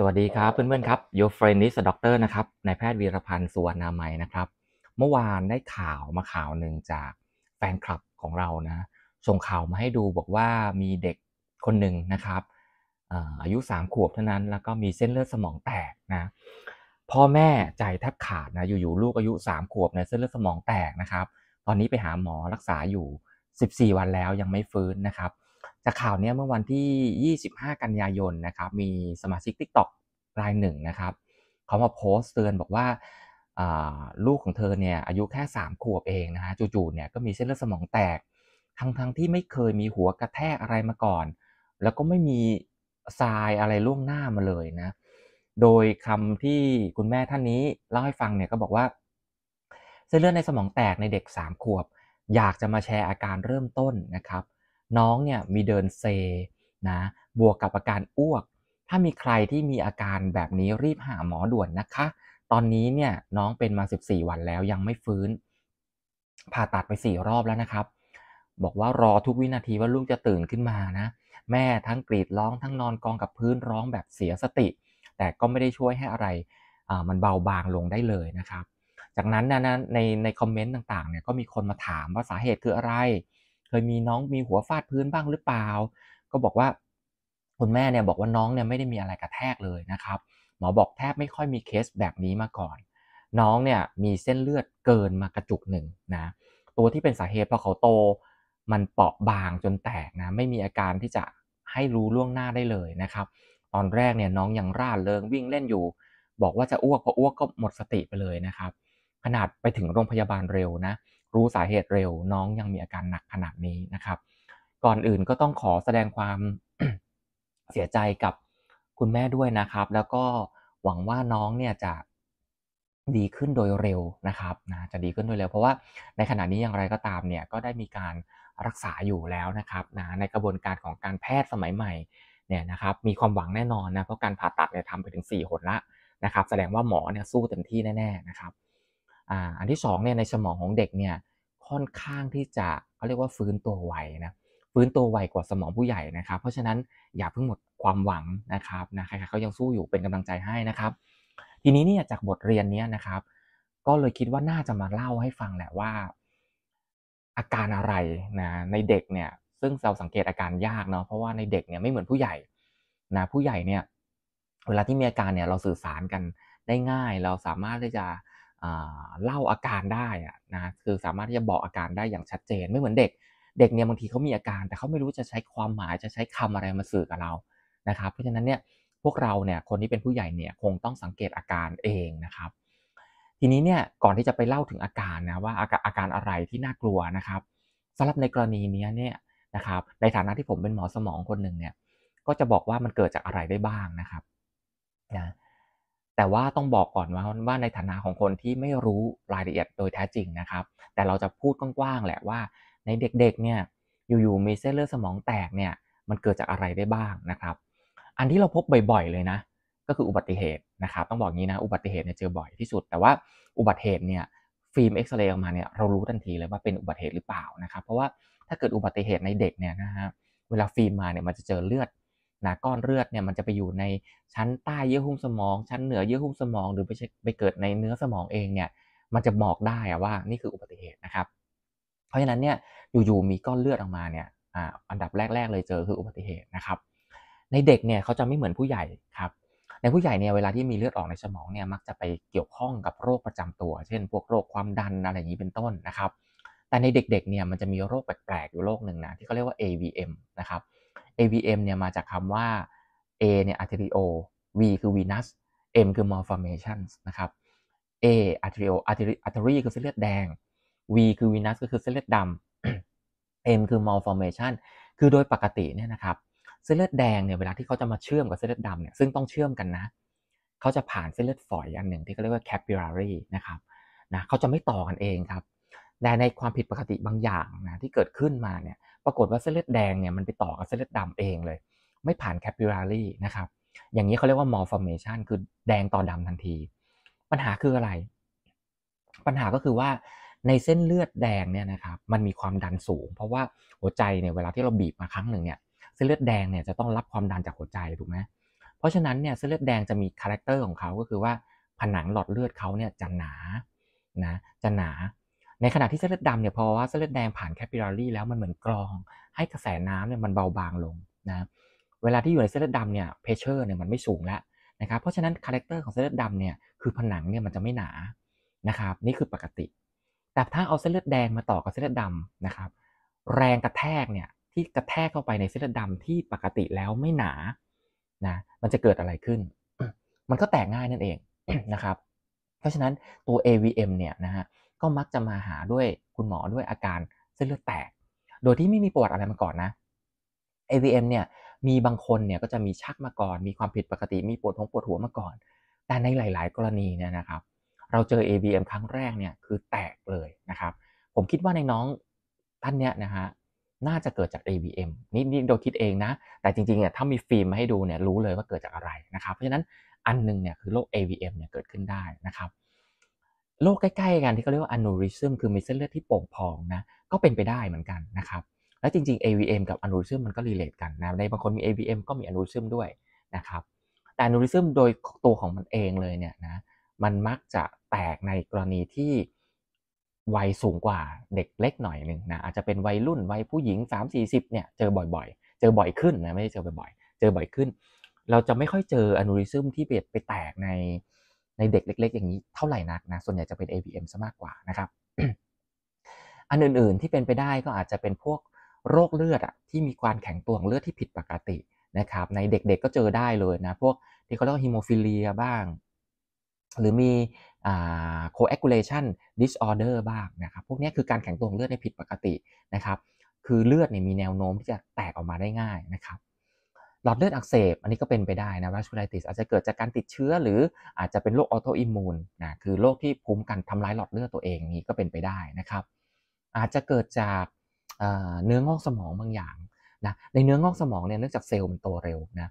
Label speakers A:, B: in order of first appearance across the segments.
A: สวัสดีครับ เพื่อนๆครับ Your friend is a doctor นะครับนายแพทย์วีรพันธ์สุวรรณามัยนะครับ เมื่อวานได้ข่าวมาข่าวหนึ่งจากแฟนคลับของเรานะ ส่งข่าวมาให้ดูบอกว่ามีเด็กคนหนึ่งนะครับอายุ 3 ขวบเท่านั้นแล้วก็มีเส้นเลือดสมองแตกนะพ่อแม่ใจแทบขาดนะอยู่ๆลูกอายุ 3 ขวบในเส้นเลือดสมองแตกนะครับ ตอนนี้ไปหาหมอรักษาอยู่ 14 วันแล้วยังไม่ฟื้นนะครับแต่ข่าวนี้เมื่อวันที่ 25 กันยายนนะครับมีสมาชิก TikTok รายหนึ่งนะครับเขามาโพสต์เตือนบอกว่าลูกของเธอเนี่ยอายุแค่ 3ขวบเองนะฮะจู่ๆเนี่ยก็มีเส้นเลือดสมองแตก ทั้งๆทที่ไม่เคยมีหัวกระแทกอะไรมาก่อน แล้วก็ไม่มีทรายอะไรล่วงหน้ามาเลยนะโดยคำที่คุณแม่ท่านนี้เล่าให้ฟังเนี่ยก็บอกว่าเส้นเลือดในสมองแตกในเด็ก 3 ขวบ อยากจะมาแชร์อาการเริ่มต้นนะครับน้องเนี่ยมีเดินเซนะบวกกับอาการอ้วก ถ้ามีใครที่มีอาการแบบนี้รีบหาหมอด่วนนะคะ ตอนนี้เนี่ยน้องเป็นมา 14 วันแล้วยังไม่ฟื้น ผ่าตัดไป 4 รอบแล้วนะครับ บอกว่ารอทุกวินาทีว่าลูกจะตื่นขึ้นมานะแม่ทั้งกรีดร้องทั้งนอนกองกับพื้นร้องแบบเสียสติ แต่ก็ไม่ได้ช่วยให้อะไรมันเบาบางลงได้เลยนะครับ จากนั้นนะในในคอมเมนต์ต่างๆเนี่ยก็มีคนมาถามว่าสาเหตุคืออะไรเคยมีน้องมีหัวฟาดพื้นบ้างหรือเปล่า ก็บอกว่าคุณแม่เนี่ยบอกว่าน้องเนี่ยไม่ได้มีอะไรกระแทกเลยนะครับ หมอบอกแทบไม่ค่อยมีเคสแบบนี้มาก่อน น้องเนี่ยมีเส้นเลือดเกินมากระจุกหนึ่งนะตัวที่เป็นสาเหตุพอเขาโต มันเปราะบางจนแตกนะไม่มีอาการที่จะให้รู้ล่วงหน้าได้เลยนะครับ ตอนแรกเนี่ยน้องยังร่าเริงวิ่งเล่นอยู่ บอกว่าจะอ้วกพออ้วกก็หมดสติไปเลยนะครับ ขนาดไปถึงโรงพยาบาลเร็วนะรู้สาเหตุเร็วน้องยังมีอาการหนักขนาดนี้นะครับ ก่อนอื่นก็ต้องขอแสดงความเสียใจกับคุณแม่ด้วยนะครับ แล้วก็หวังว่าน้องเนี่ยจะดีขึ้นโดยเร็วนะครับนะจะดีขึ้นโดยเร็ว เพราะว่าในขณะนี้อย่างไรก็ตามเนี่ยก็ได้มีการรักษาอยู่แล้วนะครับนะในกระบวนการของการแพทย์สมัยใหม่ เนี่ยนะครับ มีความหวังแน่นอนนะเพราะการผ่าตัดเนี่ยทำไปถึง4หนละนะครับแสดงว่าหมอเนี่ยสู้เต็มที่แน่ ๆนะครับอันที่2เนี่ยในสมองของเด็กเนี่ยค่อนข้างที่จะเขาเรียกว่าฟื้นตัวไวนะฟื้นตัวไวกว่าสมองผู้ใหญ่นะครับ เพราะฉะนั้นอย่าเพิ่งหมดความหวังนะครับนะใครๆเขายังสู้อยู่เป็นกำลังใจให้นะครับ ทีนี้เนี่ยจากบทเรียนเนี้ยนะครับ ก็เลยคิดว่าน่าจะมาเล่าให้ฟังแหละว่าอาการอะไรนะในเด็กเนี่ยซึ่งเราสังเกตอาการยากเนาะเพราะว่าในเด็กเนี่ยไม่เหมือนผู้ใหญ่นะผู้ใหญ่เนี่ยเวลาที่มีอาการเนี่ยเราสื่อสารกันได้ง่ายเราสามารถที่จะเล่าอาการได้นะคือสามารถที่จะบอกอาการได้อย่างชัดเจนไม่เหมือนเด็ก เด็กเนี่ยบางทีเขามีอาการแต่เขาไม่รู้จะใช้ความหมายจะใช้คำอะไรมาสื่อกับเรานะครับ เพราะฉะนั้นเนี่ยพวกเราเนี่ยคนที่เป็นผู้ใหญ่เนี่ยคงต้องสังเกตอาการเองนะครับ ทีนี้เนี่ยก่อนที่จะไปเล่าถึงอาการนะว่าอาการอะไรที่น่ากลัวนะครับสำหรับในกรณีนี้เนี่ยนะครับในฐานะที่ผมเป็นหมอสมองคนหนึ่งเนี่ยก็จะบอกว่ามันเกิดจากอะไรได้บ้างนะครับนะแต่ว่าต้องบอกก่อนว่าว่าในฐานะของคนที่ไม่รู้รายละเอียดโดยแท้จริงนะครับ แต่เราจะพูดกว้างๆแหละว่าในเด็กๆเนี่ยอยู่ๆมีเส้นเลือดสมองแตกเนี่ยมันเกิดจากอะไรได้บ้างนะครับอันที่เราพบบ่อยๆเลยนะก็คืออุบัติเหตุนะครับต้องบอกงี้นะอุบัติเหตุเนี่ยเจอบ่อยที่สุด แต่ว่าอุบัติเหตุเนี่ยฟิล์มเอ็กซเรย์ออกมาเนี่ยเรารู้ทันทีเลยว่าเป็นอุบัติเหตุหรือเปล่านะครับ เพราะว่าถ้าเกิดอุบัติเหตุในเด็กเนี่ยนะฮะเวลาฟิล์มมาเนี่ยมันจะเจอเลือดนะก้อนเลือดเนี่ยมันจะไปอยู่ในชั้นใต้เยื่อหุ้มสมอง ชั้นเหนือเยื่อหุ้มสมองหรือไปไปเกิดในเนื้อสมองเองเนี่ยมันจะบอกได้อะว่านี่คืออุบัติเหตุนะครับ เพราะฉะนั้นเนี่ยอยู่ๆมีก้อนเลือดออกมาเนี่ยอันดับแรก ๆเลยเจอคืออุบัติเหตุนะครับ ในเด็กเนี่ยเขาจะไม่เหมือนผู้ใหญ่ครับในผู้ใหญ่เนี่ยเวลาที่มีเลือดออกในสมองเนี่ยมักจะไปเกี่ยวข้องกับโรคประจำตัว เช่น พวกโรคความดันอะไรอย่างนี้เป็นต้นนะครับ แต่ในเด็กๆเนี่ยมันจะมีโรคแปลกๆอยู่โรคหนึ่งนะที่เขาเรียกว่า AVM นะครับ AVM เนี่ยมาจากคำว่า A เนี่ย arterio V คือ venous M คือ malformation นะครับ A arterio artery คือเส้นเลือดแดง V คือ venous ก็คือเส้นเลือดดำ M คือ malformation คือโดยปกติเนี่ยนะครับเส้นเลือดแดงเนี่ยเวลาที่เขาจะมาเชื่อมกับเส้นเลือดดำเนี่ยซึ่งต้องเชื่อมกันนะ เขาจะผ่านเส้นเลือดฝอยอันหนึ่งที่เขาเรียกว่า capillary นะครับนะเขาจะไม่ต่อกันเองครับแต่ในความผิดปกติบางอย่างนะที่เกิดขึ้นมาเนี่ย ปรากฏว่าเส้นเลือดแดงเนี่ยมันไปต่อกับเส้นเลือดดำเองเลย ไม่ผ่านแคปิลารีนะครับ อย่างนี้เขาเรียกว่ามอร์ฟเ m ชันคือแดงต่อดำทันที ปัญหาคืออะไร ปัญหาก็คือว่าในเส้นเลือดแดงเนี่ยนะครับมันมีความดันสูง เพราะว่าหัวใจเนี่ยเวลาที่เราบีบมาครั้งหนึ่งเนี่ยเส้นเลือดแดงเนี่ยจะต้องรับความดันจากหัวใจถูกไหมเพราะฉะนั้นเนี่ยเส้นเลือดแดงจะมีคาแรคเตอร์ของเขาก็คือว่าผนังหลอดเลือดเขาเนี่ยจะหนานะจะหนาในขณะที่เส้นเลือดดำเนี่ยพอว่าเส้นเลือดแดงผ่านแคปิลารีแล้วมันเหมือนกรอง ให้กระแสน้ำเนี่ยมันเบาบางลงนะเวลาที่อยู่ในเส้นเลือดดำเนี่ยเพชเชอร์เนี่ยมันไม่สูงแล้วนะครับเพราะฉะนั้นคาแรคเตอร์ของเส้นเลือดดำเนี่ยคือผนังเนี่ยมันจะไม่หนานะครับ นี่คือปกติ แต่ถ้าเอาเส้นเลือดแดงมาต่อกับเส้นเลือดดำนะครับ แรงกระแทกเนี่ยที่กระแทกเข้าไปในเส้นเลือดดำที่ปกติแล้วไม่หนานะมันจะเกิดอะไรขึ้น มันก็แตกง่ายนั่นเองนะครับ เพราะฉะนั้นตัว AVM เนี่ยนะฮะก็มักจะมาหาด้วยคุณหมอด้วยอาการเส้นเลือดแตก โดยที่ไม่มีประวัติอะไรมาก่อนนะ AVM เนี่ยมีบางคนเนี่ยก็จะมีชักมาก่อน มีความผิดปกติมีปวดท้องปวดหัวมาก่อน แต่ในหลาย ๆ กรณีเนี่ยนะครับ เราเจอ AVM ครั้งแรกเนี่ยคือแตกเลยนะครับ ผมคิดว่าในน้องท่านเนี่ยนะฮะน่าจะเกิดจาก AVM นี่นี่โดยคิดเองนะ แต่จริงๆเนี่ยถ้ามีฟิล์มมาให้ดูเนี่ยรู้เลยว่าเกิดจากอะไรนะครับ เพราะฉะนั้นอันนึงเนี่ยคือโรค AVM เนี่ยเกิดขึ้นได้นะครับโรคใกล้ ๆ กันที่เขาเรียกว่าอนูริซึมคือมีเส้นเลือดที่โป่งพองนะ ก็เป็นไปได้เหมือนกันนะครับ และจริงๆ AVM กับอนูริซึมมันก็รีเลทกันนะในบางคนมี AVM ก็มีอนูริซึมด้วยนะครับ แต่อนูริซึมโดยตัวของมันเองเลยเนี่ยนะ มันมักจะแตกในกรณีที่วัยสูงกว่าเด็กเล็กหน่อยหนึ่งนะ อาจจะเป็นวัยรุ่น วัยผู้หญิง 3 4 0เนี่ย เจอบ่อย ๆ เจอบ่อยขึ้นนะ ไม่ได้เจอบ่อยๆเจอบ่อยขึ้น เราจะไม่ค่อยเจออนูริซึมที่เปียดไปแตกในในเด็กเล็ก ๆ อย่างนี้เท่าไหร่นักนะส่วนใหญ่จะเป็น a b m ซะมากกว่านะครับ อันอื่น ๆที่เป็นไปได้ก็อาจจะเป็นพวกโรคเลือดอะที่มีความแข็งตัวของเลือดที่ผิดปกตินะครับ ในเด็ก ๆก็เจอได้เลยนะพวกที่เขาเรียกว่าฮิโมฟิเลียบ้าง หรือมีโคแอคูเลชันดิสออเดอร์บ้างนะครับ พวกนี้คือการแข็งตัวของเลือดี่ผิดปกตินะครับ คือเลือดเนี่ยมีแนวโน้มที่จะแตกออกมาได้ง่ายนะครับหลอดเลือดอักเสบอันนี้ก็เป็นไปได้นะว่าชูไลติสอาจจะเกิดจากการติดเชื้อหรืออาจจะเป็นโรคออโตอิมูนนะคือโรคที่ภูมิกันทำายหลอดเลือดตัวเองนี้ก็เป็นไปได้นะครับ อาจจะเกิดจากเนื้องอกสมองบางอย่างนะในเนื้องอกสมองเนี่ยเนื่องจากเซลล์มันโตเร็วนะ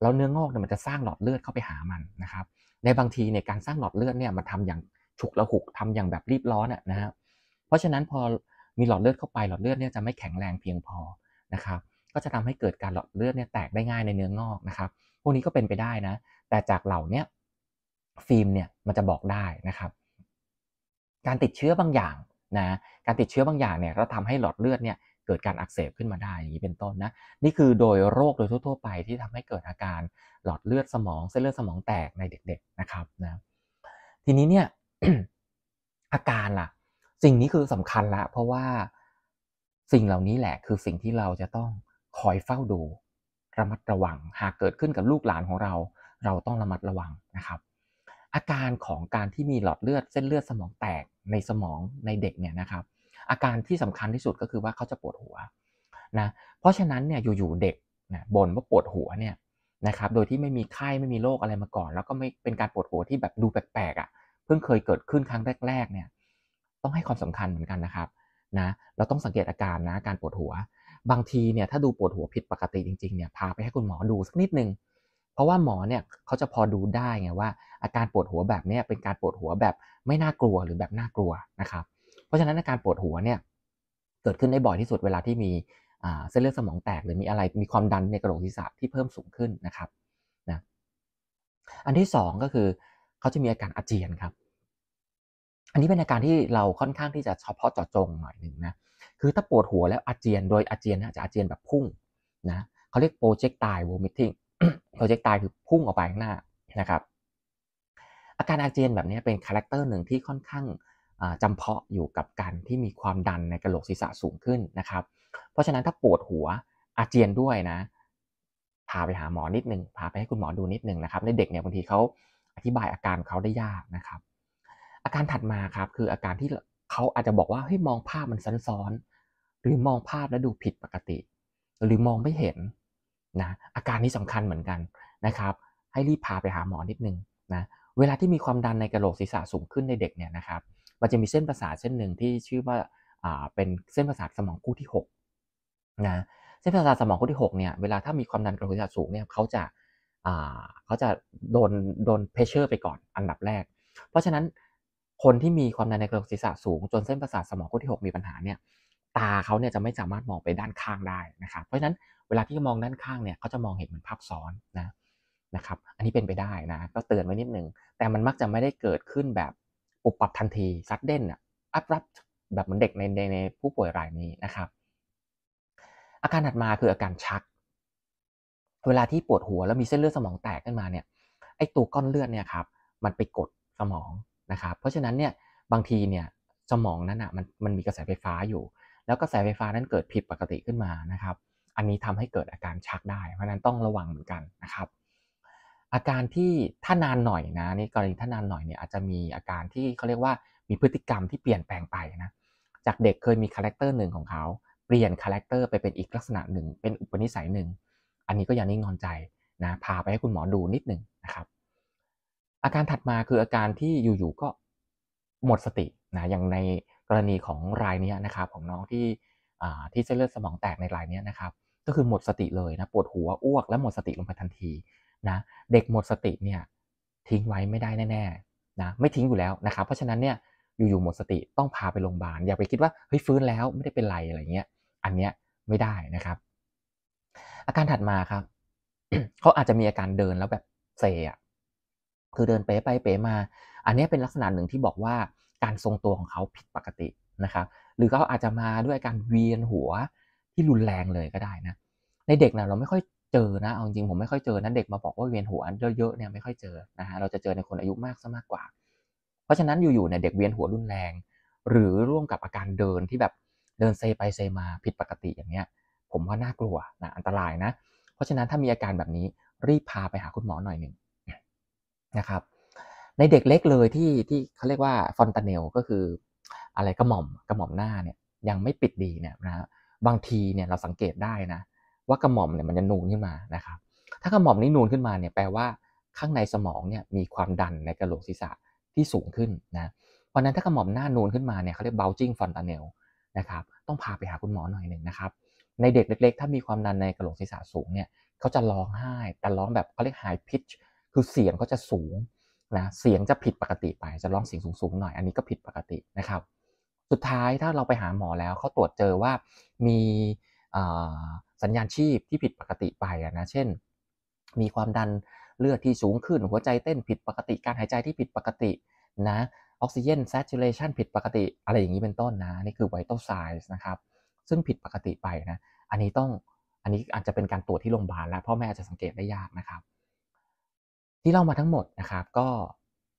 A: แล้วเนื้องอกเนี่ยมันจะสร้างหลอดเลือดเข้าไปหามันนะครับ ในบางทีในการสร้างหลอดเลือดเนี่ยมันทาอย่างฉุกละหุกทำอย่างแบบรีบร้อนนะฮะเพราะฉะนั้นพอมีหลอดเลือดเข้าไปหลอดเลือดเนี่ยจะไม่แข็งแรงเพียงพอนะครับก็จะทำให้เกิดการหลอดเลือดเนี่ยแตกได้ง่ายในเนื้องอกนะครับ พวกนี้ก็เป็นไปได้นะ แต่จากเหล่านี้ฟิล์มเนี่ยมันจะบอกได้นะครับ การติดเชื้อบางอย่างนะ การติดเชื้อบางอย่างเนี่ยก็ทำให้หลอดเลือดเนี่ยเกิดการอักเสบขึ้นมาได้อย่างนี้เป็นต้นนะ นี่คือโดยโรคโดยทั่ว ๆ ไปที่ทำให้เกิดอาการหลอดเลือดสมอง เส้นเลือดสมองแตกในเด็ก ๆนะครับนะ ทีนี้เนี่ยอาการล่ะ สิ่งนี้คือสำคัญละเพราะว่าสิ่งเหล่านี้แหละคือสิ่งที่เราจะต้องคอยเฝ้าดูระมัดระวัง หากเกิดขึ้นกับลูกหลานของเรา เราต้องระมัดระวังนะครับ อาการของการที่มีหลอดเลือดเส้นเลือดสมองแตกในสมองในเด็กเนี่ยนะครับอาการที่สำคัญที่สุดก็คือว่าเขาจะปวดหัวนะเพราะฉะนั้นเนี่ยอยู่ๆเด็กนะบ่นว่าปวดหัวเนี่ยนะครับโดยที่ไม่มีไข้ไม่มีโรคอะไรมาก่อน แล้วก็ไม่เป็นการปวดหัวที่แบบดูแปลกๆอ่ะเพิ่งเคยเกิดขึ้นครั้งแรกๆเนี่ยต้องให้ความสำคัญเหมือนกันนะครับนะเราต้องสังเกตอาการนะการปวดหัวบางทีเนี่ยถ้าดูปวดหัวผิดปกติจริงๆเนี่ยพาไปให้คุณหมอดูสักนิดนึงเพราะว่าหมอเนี่ยเขาจะพอดูได้ไงว่า อาการปวดหัวแบบนี้เป็นการปวดหัวแบบไม่น่ากลัวหรือแบบน่ากลัวนะครับ เพราะฉะนั้นอาการปวดหัวเนี่ยเกิดขึ้นได้บ่อยที่สุดเวลาที่มีเส้นเลือดสมองแตกหรือมีอะไรมีความดันในกระโหลกศีรษะที่เพิ่มสูงขึ้นนะครับนะอันที่2ก็คือเขาจะมีอาการอาเจียนครับ อันนี้เป็นอาการที่เราค่อนข้างที่จะเฉพาะเจาะจงหน่อยหนึ่งนะคือถ้าปวดหัวแล้วอาเจียนโดยอาเจียนจะอาเจียนแบบพุ่งนะเขาเรียกโปรเจกต์ตายโวมิทิ้งโปรเจกต์ตายคือพุ่งออกไปข้างหน้านะครับอาการอาเจียนแบบนี้เป็นคาแรคเตอร์หนึ่งที่ค่อนข้างจำเพาะอยู่กับการที่มีความดันในกระโหลกศีรษะสูงขึ้นนะครับ เพราะฉะนั้นถ้าปวดหัวอาเจียนด้วยนะพาไปหาหมอนิดนึงพาไปให้คุณหมอดูนิดนึงนะครับในเด็กเนี่ยบางทีเขาอธิบายอาการเขาได้ยากนะครับ อาการถัดมาครับคืออาการที่เขาอาจจะบอกว่าเฮ้ยมองภาพมันซ้อนหรือมองภาพและดูผิดปกติ หรือมองไม่เห็นนะอาการนี้สำคัญเหมือนกันนะครับให้รีบพาไปหาหมอนิดนึงนะเวลาที่มีความดันในกระโหลกศีรษะสูงขึ้นในเด็กเนี่ยนะครับมันจะมีเส้นประสาทเส้นหนึ่งที่ชื่อว่าอ่าเป็นเส้นประสาทสมองคู่ที่6นะเส้นประสาทสมองคู่ที่ 6เนี่ยเวลาถ้ามีความดันกระโหลกศีรษะสูงเนี่ยเขาจะอ่าเขาจะโดนโดนเพชเชอร์ไปก่อนอันดับแรก เพราะฉะนั้นคนที่มีความดันในกระโหลกศีรษะสูง จนเส้นประสาทสมองคู่ที่ 6 มีปัญหาเนี่ยตาเขาเนี่ยจะไม่สามารถมองไปด้านข้างได้นะครับ เพราะฉะนั้นเวลาที่มองด้านข้างเนี่ยเขาจะมองเห็นเหมือนภาพซ้อนนะนะครับ อันนี้เป็นไปได้นะก็เตือนไว้นิดนึง แต่มันมักจะไม่ได้เกิดขึ้นแบบปุบปับทันทีซัดเด่นอ่ะอัพรับแบบเหมือนเด็กในในผู้ป่วยรายนี้นะครับ อาการถัดมาคืออาการชักเวลาที่ปวดหัวแล้วมีเส้นเลือดสมองแตกขึ้นมาเนี่ยไอตัวก้อนเลือดเนี่ยครับมันไปกดสมองนะครับ เพราะฉะนั้นเนี่ยบางทีเนี่ยสมองนั้นอ่ะมันมันมีกระแสไฟฟ้าอยู่แล้วกระแสไฟฟ้านั้นเกิดผิดปกติขึ้นมานะครับ อันนี้ทำให้เกิดอาการชักได้ เพราะนั้นต้องระวังเหมือนกันนะครับ อาการที่ถ้านานหน่อยนะนี่กรณีถ้านานหน่อยเนี่ยอาจจะมีอาการที่เขาเรียกว่ามีพฤติกรรมที่เปลี่ยนแปลงไปนะ จากเด็กเคยมีคาแรคเตอร์หนึ่งของเขา เปลี่ยนคาแรคเตอร์ไปเป็นอีกลักษณะหนึ่ง เป็นอุปนิสัยหนึ่ง อันนี้ก็อย่านิ่งนอนใจนะพาไปให้คุณหมอดูนิดหนึ่งนะครับ อาการถัดมาคืออาการที่อยู่ๆก็หมดสตินะอย่างในกรณีของรายนี้นะครับ ของน้องที่ที่เส้นเลือดสมองแตกในรายนี้นะครับ ก็คือหมดสติเลยนะปวดหัวอ้วก และหมดสติลงไปทันทีนะ เด็กหมดสติเนี่ย ทิ้งไว้ไม่ได้แน่ๆนะไม่ทิ้งอยู่แล้วนะครับ เพราะฉะนั้นเนี่ยอยู่ๆหมดสติต้องพาไปโรงพยาบาลอย่าไปคิดว่าเฮ้ยฟื้นแล้วไม่ได้เป็นไรอะไรเงี้ยอันเนี้ยไม่ได้นะครับ อาการถัดมาครับเขาอาจจะมีอาการเดินแล้วแบบเซอะคือเดินเป๋ไปเป๋มา อันนี้เป็นลักษณะหนึ่งที่บอกว่าการทรงตัวของเขาผิดปกตินะครับหรือเขาอาจจะมาด้วยการเวียนหัวที่รุนแรงเลยก็ได้นะ ในเด็กนยเราไม่ค่อยเจอนะเอาจริงผมไม่ค่อยเจอนะเด็กมาบอกว่าเวียนหัวเยอะๆเนี่ยไม่ค่อยเจอนะฮะเราจะเจอในคนอายุมากซะมากกว่า เพราะฉะนั้นอยู่ๆเนี่ยเด็กเวียนหัวรุนแรง หรือร่วมกับอาการเดินที่แบบเดินเซไปเซมาผิดปกติอย่างเนี้ย ผมว่าน่ากลัวนะอันตรายนะ เพราะฉะนั้นถ้ามีอาการแบบนี้รีบพาไปหาคุณหมอหน่อยหนึ่งนะครับในเด็กเล็กเลยที่ที่เขาเรียกว่าฟอนตาเนลก็คือ อะไรกระหม่อมกระหม่อมหน้าเนี่ยยังไม่ปิดดีเนี่ยนะบางทีเนี่ยเราสังเกตได้นะว่ากระหม่อมเนี่ยมันจะนูนขึ้นมานะครับถ้ากระหม่อมนี้นูนขึ้นมาเนี่ยแปลว่าข้างในสมองเนี่ยมีความดันในกระโหลกศีรษะที่สูงขึ้นนะเพราะนั้นถ้ากระหม่อมหน้านูนขึ้นมาเนี่ยเขาเรียกเบลจิ้งฟอนตาเนลนะครับต้องพาไปหาคุณหมอหน่อยหนึ่งนะครับ ในเด็กเล็ก ๆ ถ้ามีความดันในกระโหลกศีรษะสูงเนี่ยเขาจะร้องไห้แต่ร้องแบบเขาเรียกไฮพิชคือเสียงเขาจะสูงนะเสียงจะผิดปกติไปจะร้องเสียงสูงๆ หน่อยอันนี้ก็ผิดปกตินะครับ สุดท้ายถ้าเราไปหาหมอแล้วเขาตรวจเจอว่ามีสัญญาณชีพที่ผิดปกติไปนะเช่น มีความดันเลือดที่สูงขึ้น หัวใจเต้นผิดปกติการหายใจที่ผิดปกตินะออกซิเจนซ a t u r เลชันผิดปกติ อะไรอย่างนี้เป็นต้นนะนี่คือไวต์ตไซส์นะครับซึ่งผิดปกติไปนะอันนี้ต้องอันนี้อาจจะเป็นการตรวจที่โรงพยาบาลแล้วพ่อแม่อาจจะสังเกตได้ยากนะครับที่เล่ามาทั้งหมดนะครับก็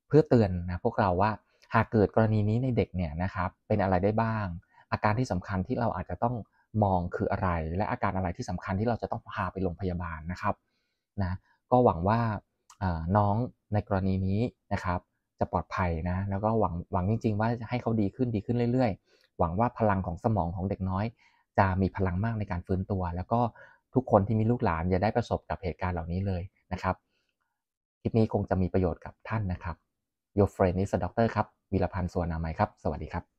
A: เพื่อเตือนนะพวกเราว่าหากเกิดกรณีนี้ในเด็กเนี่ยนะครับ เป็นอะไรได้บ้าง อาการที่สำคัญที่เราอาจจะต้องมองคืออะไร และอาการอะไรที่สำคัญที่เราจะต้องพาไปโรงพยาบาลนะครับนะก็หวังว่าน้องในกรณีนี้นะครับ จะปลอดภัยนะแล้วก็หวังหวังจริง ๆ ว่าจะให้เขาดีขึ้นดีขึ้นเรื่อยๆ หวังว่าพลังของสมองของเด็กน้อย จะมีพลังมากในการฟื้นตัว แล้วก็ทุกคนที่มีลูกหลานจะได้ประสบกับเหตุการณ์เหล่านี้เลยนะครับลิปนี้คงจะมีประโยชน์กับท่านนะครับ Your friend is a doctor ครับวีรพันธ์สวนนามัยครับ สวัสดีครับ